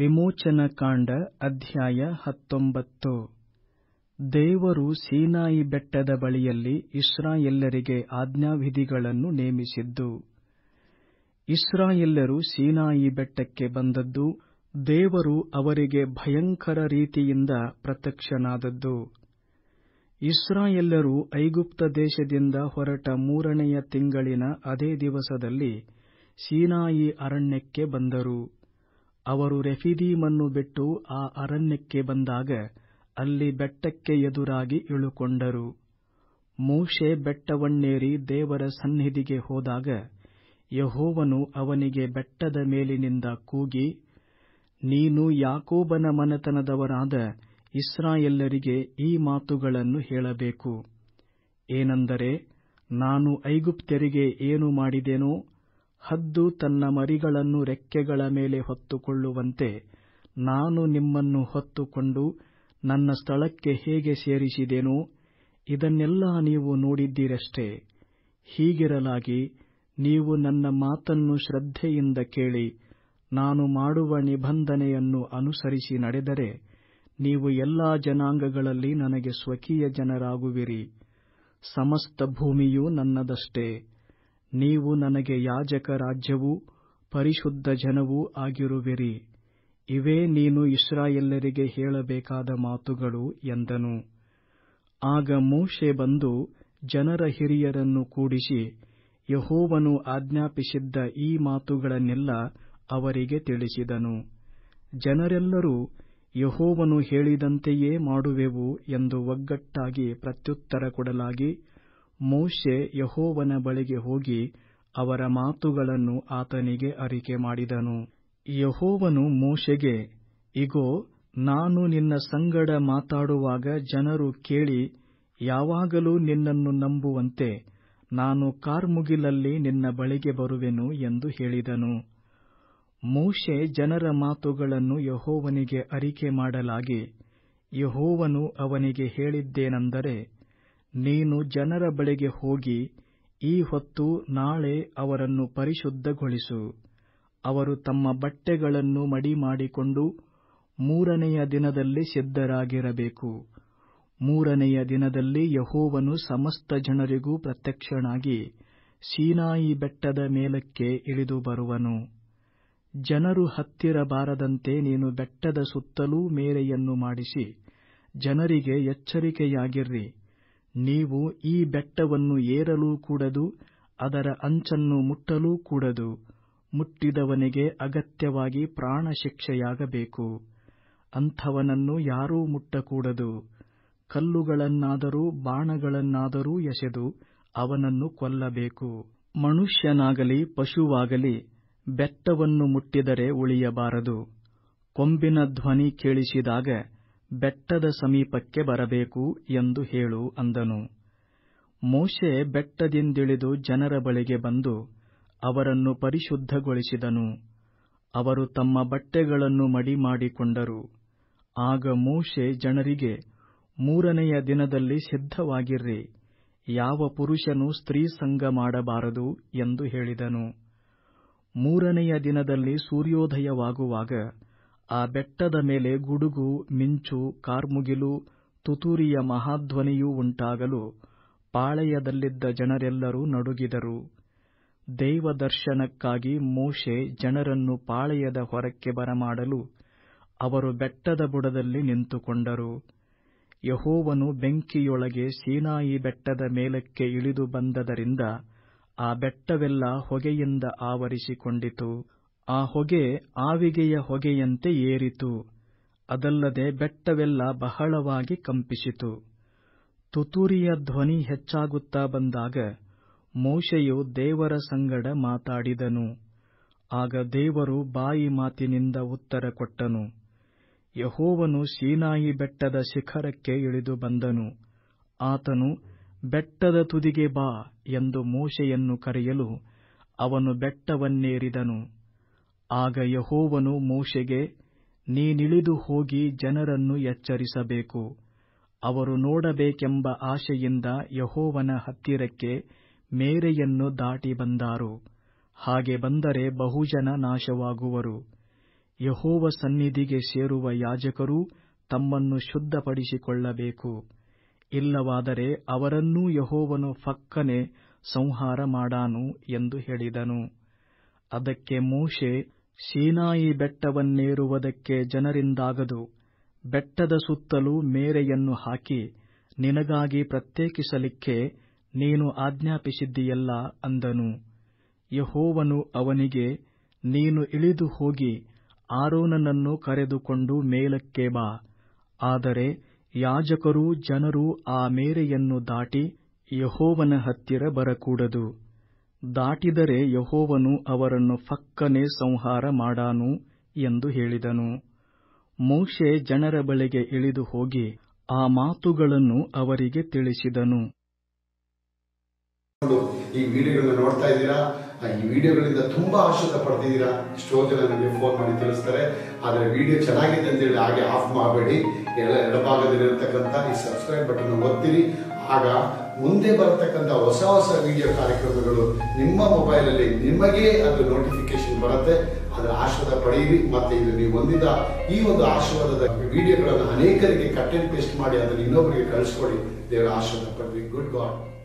ವಿಮೋಚನಕಾಂಡ ಅಧ್ಯಾಯ ಹತ್ತೊಂಬತ್ತು ದೇವರು ಸೀನಾಯಿ ಬೆಟ್ಟದ ಬಳಿಯಲ್ಲಿ ಇಸ್ರಾಯೆಲ್ಲರಿಗೆ ಆಜ್ಞಾವಿಧಿಗಳನ್ನು ನೇಮಿಸಿದ್ದು ಎಲ್ಲರೂ ಸೀನಾಯಿ ಬೆಟ್ಟಕ್ಕೆ ಬಂದದ್ದು ದೇವರು ಅವರಿಗೆ ಭಯಂಕರ ರೀತಿಯಿಂದ ಪ್ರತ್ಯಕ್ಷನಾದದ್ದು ಎಲ್ಲರೂ ಐಗುಪ್ತ ದೇಶದಿಂದ ಹೊರಟ ಮೂರನೆಯ ತಿಂಗಳಿನ ಅದೇ ದಿವಸದಲ್ಲಿ ಸೀನಾಯಿ ಅರಣ್ಯಕ್ಕೆ ಬಂದರು ಅವರು ರೆಫೀದೀಮನ್ನು ಬಿಟ್ಟು ಆ ಅರಣ್ಯಕ್ಕೆ ಬಂದಾಗ ಅಲ್ಲಿ ಬೆಟ್ಟಕ್ಕೆ ಎದುರಾಗಿ ಇಳುಕೊಂಡರು. ಮೂಷೆ ಬೆಟ್ಟವನ್ನೇರಿ ದೇವರ ಸನ್ನಿಧಿಗೆ ಹೋದಾಗ ಯಹೋವನು ಅವನಿಗೆ ಬೆಟ್ಟದ ಮೇಲಿನಿಂದ ಕೂಗಿ, ನೀನು ಯಾಕೋಬನ ಮನತನದವರಾದ ಇಸ್ರಾಯೆಲ್ಲರಿಗೆ ಈ ಮಾತುಗಳನ್ನು ಹೇಳಬೇಕು, ಏನೆಂದರೆ ನಾನು ಐಗುಪ್ತ್ಯರಿಗೆ ಏನು ಮಾಡಿದೆನೋ ಹದ್ದು ತನ್ನ ಮರಿಗಳನ್ನು ರೆಕ್ಕೆಗಳ ಮೇಲೆ ಹೊತ್ತುಕೊಳ್ಳುವಂತೆ ನಾನು ನಿಮ್ಮನ್ನು ಹೊತ್ತುಕೊಂಡು ನನ್ನ ಸ್ಥಳಕ್ಕೆ ಹೇಗೆ ಸೇರಿಸಿದೆನೋ ಇದನ್ನೆಲ್ಲ ನೀವು ನೋಡಿದ್ದೀರಷ್ಟೇ ಹೀಗಿರಲಾಗಿ ನೀವು ನನ್ನ ಮಾತನ್ನು ಶ್ರದ್ಧೆಯಿಂದ ಕೇಳಿ ನಾನು ಮಾಡುವ ನಿಬಂಧನೆಯನ್ನು ಅನುಸರಿಸಿ ನಡೆದರೆ ನೀವು ಎಲ್ಲಾ ಜನಾಂಗಗಳಲ್ಲಿ ನನಗೆ ಸ್ವಕೀಯ ಜನರಾಗುವಿರಿ ಸಮಸ್ತ ಭೂಮಿಯೂ ನನ್ನದಷ್ಟೇ ನೀವು ನನಗೆ ಯಾಜಕ ರಾಜ್ಯವೂ ಪರಿಶುದ್ಧ ಜನವೂ ಆಗಿರುವಿರಿ ಇವೇ ನೀನು ಇಸ್ರಾಯೇಲ್ಯರಿಗೆ ಹೇಳಬೇಕಾದ ಮಾತುಗಳು ಎಂದನು ಆಗ ಮೋಶೆ ಬಂದು ಜನರ ಹಿರಿಯರನ್ನು ಕೂಡಿಸಿ ಯಹೋವನು ಆಜ್ಞಾಪಿಸಿದ್ದ ಈ ಮಾತುಗಳನ್ನೆಲ್ಲ ಅವರಿಗೆ ತಿಳಿಸಿದನು ಜನರೆಲ್ಲರೂ ಯಹೋವನು ಹೇಳಿದಂತೆಯೇ ಮಾಡುವೆವು ಎಂದು ಒಗ್ಗಟ್ಟಾಗಿ ಪ್ರತ್ಯುತ್ತರ ಕೊಡಲಾಗಿ ಮೋಶೆ ಯಹೋವನ ಬಳಿಗೆ ಹೋಗಿ ಅವರ ಮಾತುಗಳನ್ನು ಆತನಿಗೆ ಅರಿಕೆ ಮಾಡಿದನು ಯಹೋವನು ಮೋಶೆಗೆ ಇಗೋ ನಾನು ನಿನ್ನ ಸಂಗಡ ಮಾತಾಡುವಾಗ ಜನರು ಕೇಳಿ ಯಾವಾಗಲೂ ನಿನ್ನನ್ನು ನಂಬುವಂತೆ ನಾನು ಕಾರ್ಮುಗಿಲಲ್ಲಿ ನಿನ್ನ ಬಳಿಗೆ ಬರುವೆನು ಎಂದು ಹೇಳಿದನು ಮೋಶೆ ಜನರ ಮಾತುಗಳನ್ನು ಯಹೋವನಿಗೆ ಅರಿಕೆ ಮಾಡಲಾಗಿ ಯಹೋವನು ಅವನಿಗೆ ಹೇಳಿದ್ದೇನೆಂದರೆ ನೀನು ಜನರ ಬಳಿಗೆ ಹೋಗಿ ಈ ಹೊತ್ತು ನಾಳೆ ಅವರನ್ನು ಪರಿಶುದ್ಧಗೊಳಿಸು ಅವರು ತಮ್ಮ ಬಟ್ಟೆಗಳನ್ನು ಮಡಿ ಮಾಡಿಕೊಂಡು ಮೂರನೆಯ ದಿನದಲ್ಲಿ ಸಿದ್ಧರಾಗಿರಬೇಕು ಮೂರನೆಯ ದಿನದಲ್ಲಿ ಯಹೋವನು ಸಮಸ್ತ ಜನರಿಗೂ ಪ್ರತ್ಯಕ್ಷನಾಗಿ ಸೀನಾಯಿ ಬೆಟ್ಟದ ಮೇಲಕ್ಕೆ ಇಳಿದು ಬರುವನು ಜನರು ಹತ್ತಿರ ಬಾರದಂತೆ ನೀನು ಬೆಟ್ಟದ ಸುತ್ತಲೂ ಮೇರೆಯನ್ನು ಮಾಡಿಸಿ ಜನರಿಗೆ ಎಚ್ಚರಿಕೆಯಾಗಿರ್ರಿ ನೀವು ಈ ಬೆಟ್ಟವನ್ನು ಏರಲೂ ಕೂಡದು ಅದರ ಅಂಚನ್ನು ಮುಟ್ಟಲೂ ಕೂಡದು ಮುಟ್ಟಿದವನಿಗೆ ಅಗತ್ಯವಾಗಿ ಪ್ರಾಣಶಿಕ್ಷೆಯಾಗಬೇಕು ಶಿಕ್ಷೆಯಾಗಬೇಕು ಅಂಥವನನ್ನು ಯಾರೂ ಮುಟ್ಟಕೂಡದು ಕಲ್ಲುಗಳನ್ನಾದರೂ ಬಾಣಗಳನ್ನಾದರೂ ಎಸೆದು ಅವನನ್ನು ಕೊಲ್ಲಬೇಕು ಮನುಷ್ಯನಾಗಲಿ ಪಶುವಾಗಲಿ ಬೆಟ್ಟವನ್ನು ಮುಟ್ಟಿದರೆ ಉಳಿಯಬಾರದು ಕೊಂಬಿನ ಧ್ವನಿ ಕೇಳಿಸಿದಾಗ ಬೆಟ್ಟದ ಸಮೀಪಕ್ಕೆ ಬರಬೇಕು ಎಂದು ಹೇಳು ಅಂದನು ಮೋಶೆ ಬೆಟ್ಟದಿಂದಿಳಿದು ಜನರ ಬಳಿಗೆ ಬಂದು ಅವರನ್ನು ಪರಿಶುದ್ಧಗೊಳಿಸಿದನು ಅವರು ತಮ್ಮ ಬಟ್ಟೆಗಳನ್ನು ಮಡಿ ಮಾಡಿಕೊಂಡರು ಆಗ ಮೋಶೆ ಜನರಿಗೆ ಮೂರನೆಯ ದಿನದಲ್ಲಿ ಸಿದ್ಧವಾಗಿರ್ರಿ ಯಾವ ಪುರುಷನು ಸ್ತ್ರೀ ಸಂಗ ಮಾಡಬಾರದು ಎಂದು ಹೇಳಿದನು ಮೂರನೆಯ ದಿನದಲ್ಲಿ ಸೂರ್ಯೋದಯವಾಗುವಾಗ ಆ ಬೆಟ್ಟದ ಮೇಲೆ ಗುಡುಗು, ಮಿಂಚು, ಕಾರ್ಮುಗಿಲು, ತುತೂರಿಯ ಮಹಾಧ್ವನಿಯೂ ಉಂಟಾಗಲು ಪಾಳೆಯದಲ್ಲಿದ್ದ ಜನರೆಲ್ಲರೂ ನಡುಗಿದರು. ದೈವದರ್ಶನಕ್ಕಾಗಿ ಮೋಶೆ ಜನರನ್ನು ಪಾಳೆಯದ ಹೊರಕ್ಕೆ ಬರಮಾಡಲು ಅವರು ಬೆಟ್ಟದ ಬುಡದಲ್ಲಿ ನಿಂತುಕೊಂಡರು. ಯಹೋವನು ಬೆಂಕಿಯೊಳಗೆ ಸೀನಾಯಿ ಬೆಟ್ಟದ ಮೇಲಕ್ಕೆ ಇಳಿದು ಬಂದದರಿಂದ ಆ ಬೆಟ್ಟವೆಲ್ಲ ಹೊಗೆಯಿಂದ ಆವರಿಸಿಕೊಂಡಿತು. ಆ ಹೊಗೆ ಆವಿಗೆಯ ಹೊಗೆಯಂತೆ ಏರಿತು ಅದಲ್ಲದೆ ಬೆಟ್ಟವೆಲ್ಲ ಬಹಳವಾಗಿ ಕಂಪಿಸಿತು ತುತೂರಿಯ ಧ್ವನಿ ಹೆಚ್ಚಾಗುತ್ತಾ ಬಂದಾಗ ಮೋಶೆಯು ದೇವರ ಸಂಗಡ ಮಾತಾಡಿದನು ಆಗ ದೇವರು ಬಾಯಿ ಮಾತಿನಿಂದ ಉತ್ತರ ಕೊಟ್ಟನು ಯಹೋವನು ಸೀನಾಯಿ ಬೆಟ್ಟದ ಶಿಖರಕ್ಕೆ ಇಳಿದು ಬಂದನು ಆತನು ಬೆಟ್ಟದ ತುದಿಗೆ ಬಾ ಎಂದು ಮೋಶೆಯನ್ನು ಕರೆಯಲು ಅವನು ಬೆಟ್ಟವನ್ನೇರಿದನು ಆಗ ಯಹೋವನು ಮೋಶೆಗೆ, ನೀನಿಳಿದು ಹೋಗಿ ಜನರನ್ನು ಎಚ್ಚರಿಸಬೇಕು, ಅವರು ನೋಡಬೇಕೆಂಬ ಆಶೆಯಿಂದ ಯಹೋವನ ಹತ್ತಿರಕ್ಕೆ ಮೇರೆಯನ್ನು ದಾಟಿ ಬಂದಾರು, ಹಾಗೆ ಬಂದರೆ ಬಹುಜನ ನಾಶವಾಗುವರು. ಯಹೋವ ಸನ್ನಿಧಿಗೆ ಸೇರುವ ಯಾಜಕರೂ ತಮ್ಮನ್ನು ಶುದ್ಧಪಡಿಸಿಕೊಳ್ಳಬೇಕು, ಇಲ್ಲವಾದರೆ ಅವರನ್ನೂ ಯಹೋವನು ಫಕ್ಕನೆ ಸಂಹಾರ ಮಾಡಾನು ಎಂದು ಹೇಳಿದನು. ಅದಕ್ಕೆ ಮೋಶೆ ಸೀನಾಯಿ ಬೆಟ್ಟವನ್ನೇರುವುದಕ್ಕೆ ಜನರಿಂದಾಗದು ಬೆಟ್ಟದ ಸುತ್ತಲೂ ಮೇರೆಯನ್ನು ಹಾಕಿ ನಿನಗಾಗಿ ಪ್ರತ್ಯೇಕಿಸಲಿಕ್ಕೆ ನೀನು ಆಜ್ಞಾಪಿಸಿದ್ದೀಯಲ್ಲ ಅಂದನು ಯಹೋವನು ಅವನಿಗೆ ನೀನು ಇಳಿದು ಹೋಗಿ ಆರೋನನನ್ನು ಕರೆದುಕೊಂಡು ಮೇಲಕ್ಕೆ ಬಾ ಆದರೆ ಯಾಜಕರೂ ಜನರೂ ಆ ಮೇರೆಯನ್ನು ದಾಟಿ ಯೆಹೋವನ ಹತ್ತಿರ ಬರಕೂಡದು ದಾಟಿದರೆ ಯೆಹೋವನು ಅವರನ್ನು ಫಕ್ಕನೆ ಸಂಹಾರ ಮಾಡಾನು ಎಂದು ಹೇಳಿದನು ಮೋಶೆ ಜನರ ಬಳಿಗೆ ಇಳಿದು ಹೋಗಿ ಆ ಮಾತುಗಳನ್ನು ಅವರಿಗೆ ತಿಳಿಸಿದನು ಈ ವಿಡಿಯೋಗಳನ್ನ ನೋಡ್ತಾ ಇದ್ದೀರಾ ಈ ವಿಡಿಯೋಗಳಿಂದ ತುಂಬಾ ಆಶ್ರಯ ಪಡೆದಿದ್ದೀರಾ ಎಷ್ಟೋ ಜನ ನನಗೆ ಫೋನ್ ಮಾಡಿ ತಿಳಿಸ್ತಾರೆ ಆದ್ರೆ ವಿಡಿಯೋ ಚೆನ್ನಾಗಿದೆ ಅಂತ ಹೇಳಿ ಹಾಗೆ ಆಫ್ ಮಾಡಬೇಡಿ ಎಲ್ಲ ಎಡಭಾಗದಲ್ಲಿರತಕ್ಕಂಥ ಈ ಸಬ್ಸ್ಕ್ರೈಬ್ ಬಟನ್ ಒತ್ತಿರಿ ಆಗ ಮುಂದೆ ಬರತಕ್ಕಂಥ ಹೊಸ ಹೊಸ ವಿಡಿಯೋ ಕಾರ್ಯಕ್ರಮಗಳು ನಿಮ್ಮ ಮೊಬೈಲಲ್ಲಿ ನಿಮಗೆ ಅದು ನೋಟಿಫಿಕೇಶನ್ ಬರುತ್ತೆ ಅದರ ಆಶೀರ್ವಾದ ಪಡೆಯಿರಿ ಮತ್ತೆ ಇದು ನೀವು ಹೊಂದಿದ ಈ ಒಂದು ಆಶೀರ್ವಾದದ ವಿಡಿಯೋಗಳನ್ನು ಅನೇಕರಿಗೆ ಕಟ್ ಪೇಸ್ಟ್ ಮಾಡಿ ಅದನ್ನು ಇನ್ನೊಬ್ಬರಿಗೆ ಕಳಿಸ್ಕೊಡಿ ದೇವರ ಆಶೀರ್ವಾದ ಪಡೆಯಿರಿ ಗುಡ್ ಗಾಡ್